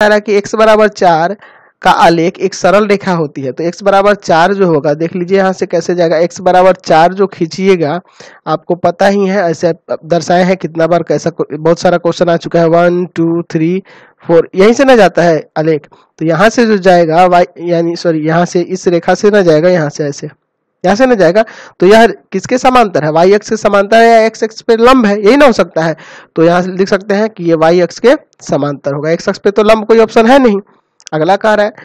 कह रहा कि x बराबर चार का आलेख एक सरल रेखा होती है तो x बराबर चार जो होगा देख लीजिए यहाँ से कैसे जाएगा x बराबर चार जो खींचिएगा आपको पता ही है ऐसे दर्शाए हैं कितना बार कैसा बहुत सारा क्वेश्चन आ चुका है वन टू थ्री फोर यहीं से ना जाता है आलेख तो यहाँ से जो जाएगा वाई यानी सॉरी यहाँ से इस रेखा से ना जाएगा यहाँ से ऐसे यहाँ से ना जाएगा तो यह किसके समांतर है वाई एक्स के समांतर है या एक्स एक्स पे लंब है यही ना हो सकता है तो यहाँ से लिख सकते हैं कि ये वाई एक्स के समांतर होगा एक्स एक्स पे तो लंब कोई ऑप्शन है नहीं अगला कह रहा है